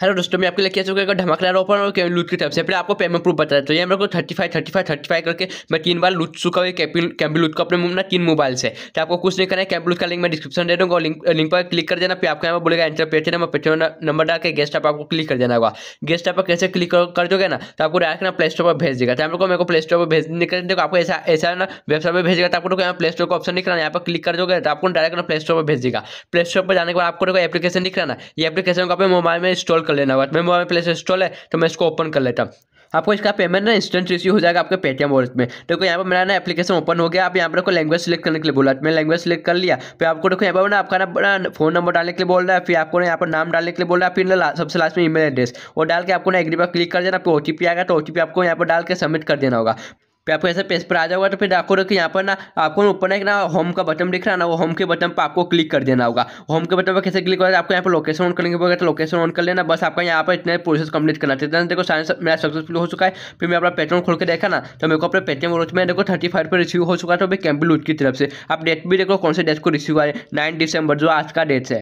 hello दोस्तों मैं आपके लिए क्या चुका धमाकेदार ऑफर और लूट की तरफ से फिर आपको पेमेंट प्रूफ बताया तो ये मेरे को thirty five thirty five thirty five करके मैं तीन बार लूट चुका हूँ कैम्बी लूट को अपने मुंह तीन मोबाइल से तो आपको कुछ नहीं करना है कैम्बी लूट का लिंक मैं डिस्क्रिप्शन दे दूँगा लिंक लिंक पर क्लिक कर देना फिर आपको यहाँ पर बोलेगा एंटर पे नंबर पेटी नंबर डाल के गेस्ट ऐप आपको क्लिक कर देना होगा गेस्ट ऐप पर कैसे क्लिक कर दोगे ना तो आपको डायरेक्ट ना प्ले स्टोर पर भेज देगा तो मेरे को मेरे को प्ले स्टोर पर भेज निकल देखो आपको ऐसा ऐसा ना वेबसाइट पर भेजेगा तो आपको यहाँ प्ले स्टोर का ऑप्शन दिख रहा है यहाँ पर क्लिक कर दोगे तो आपको डायरेक्ट ना प्ले स्टोर पर भेज देगा प्ले स्टोर पर जाने के बाद आपको एप्लीकेशन दिख रहा है ना ये एप्लीकेशन को अपने मोबाइल में इंस्टॉल इंस्टॉल कर लेना हुआ मैं मोबाइल प्ले से इंस्टॉल है तो मैं इसको ओपन कर लेता आपको इसका पेमेंट ना इंस्टेंट रिसीव हो जाएगा आपके पेटीएम वॉलेट में देखो यहाँ पर मेरा ना एप्लीकेशन ओपन हो गया आप यहाँ पर को लैंग्वेज सेलेक्ट करने के लिए बोला मैं लैंग्वेज सेलेक्ट कर लिया फिर आपको देखो यहाँ पर ना आपका ना फोन नंबर डालने के लिए बोल रहा है फिर आपको ना यहाँ पर नाम डालने के लिए बोल रहा है फिर ना सबसे लास्ट में ईमेल एड्रेस वो डाल के आपको ना एग्री पर क्लिक कर देना आपको ओ आएगा तो ओ आपको यहाँ पर डाल के सबमिट कर देना होगा फिर आपको ऐसा पेज पर आ जाओगे तो फिर आपको रखिए यहाँ पर ना आपको ऊपर ना एक ना होम का बटन दिख रहा है ना वो होम के बटन पर आपको क्लिक कर देना होगा होम के बटन पर कैसे क्लिक करें आपको यहाँ पर लोकेशन ऑन करेंगे होगा तो लोकेशन ऑन कर लेना बस आपका यहाँ पर इतने प्रोसेस कंप्लीट करना चाहिए तो देखो सारे मेरा सक्सेसफुल हो चुका है फिर मैं अपना पेट्रोल खोल के देखा ना तो मेरे को अपने पेटीएम वॉच में देखो थर्टी फाइव पर रिसीव हो चुका है तो भाई कैम्पलूट की तरफ से आप डेट भी देखो कौन से डेट को रिसीव आए नाइन दिसंबर जो आज का डेट है